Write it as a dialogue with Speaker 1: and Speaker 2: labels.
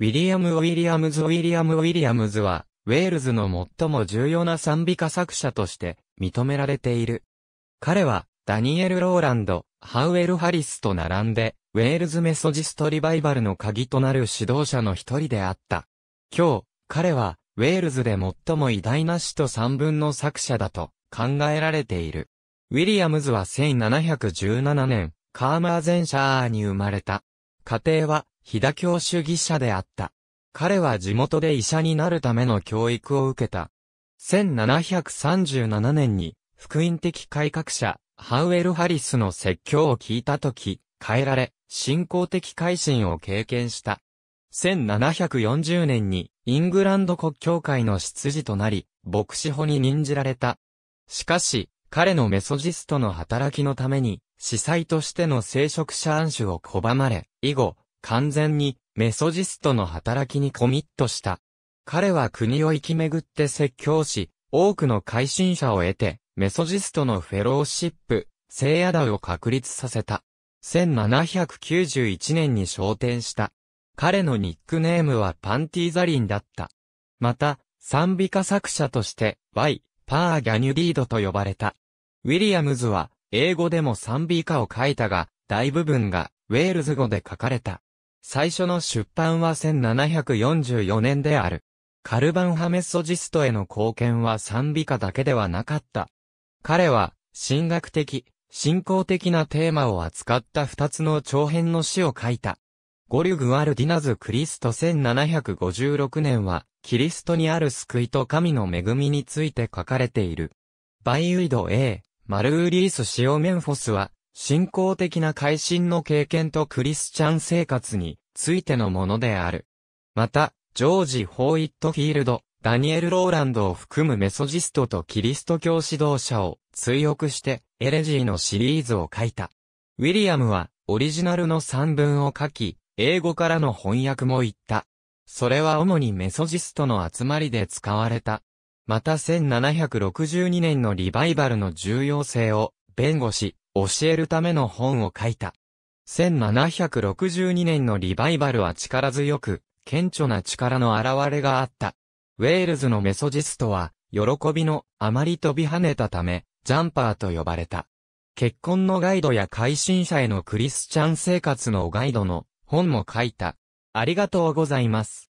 Speaker 1: ウィリアム・ウィリアムズ・ウィリアム・ウィリアムズは、ウェールズの最も重要な賛美歌作者として認められている。彼は、ダニエル・ローランド、ハウエル・ハリスと並んで、ウェールズ・メソジスト・リバイバルの鍵となる指導者の一人であった。今日、彼は、ウェールズで最も偉大な詩と三文の作者だと考えられている。ウィリアムズは1717年、カーマーゼンシャーに生まれた。家庭は飛騨教主義者であった。彼は地元で医者になるための教育を受けた。1737年に、福音的改革者、ハウエル・ハリスの説教を聞いたとき、変えられ、信仰的改心を経験した。1740年に、イングランド国教会の執事となり、牧師法に任じられた。しかし、彼のメソジストの働きのために、司祭としての聖職者暗守を拒まれ、以後、完全にメソジストの働きにコミットした。彼は国を行き巡って説教し、多くの改心者を得て、メソジストのフェローシップ、聖夜台を確立させた。1791年に昇天した。彼のニックネームはパンティーザリンだった。また、賛美歌作者として、Y、パー・ギャニュディードと呼ばれた。ウィリアムズは、英語でも賛美歌を書いたが、大部分が、ウェールズ語で書かれた。最初の出版は1744年である。カルバンハメッソジストへの貢献は賛美歌だけではなかった。彼は、神学的、信仰的なテーマを扱った二つの長編の詩を書いた。ゴリュグ・アルディナズ・クリスト1756年は、キリストにある救いと神の恵みについて書かれている。バイウイド A、マルーリース・シオメンフォスは、信仰的な改心の経験とクリスチャン生活についてのものである。また、ジョージ・ホーイットフィールド、ダニエル・ローランドを含むメソジストとキリスト教指導者を追憶してエレジーのシリーズを書いた。ウィリアムはオリジナルの3文を書き、英語からの翻訳も言った。それは主にメソジストの集まりで使われた。また1762年のリバイバルの重要性を弁護し、教えるための本を書いた。1762年のリバイバルは力強く、顕著な力の現れがあった。ウェールズのメソジストは、喜びのあまり飛び跳ねたため、ジャンパーと呼ばれた。結婚のガイドや会心者へのクリスチャン生活のガイドの本も書いた。ありがとうございます。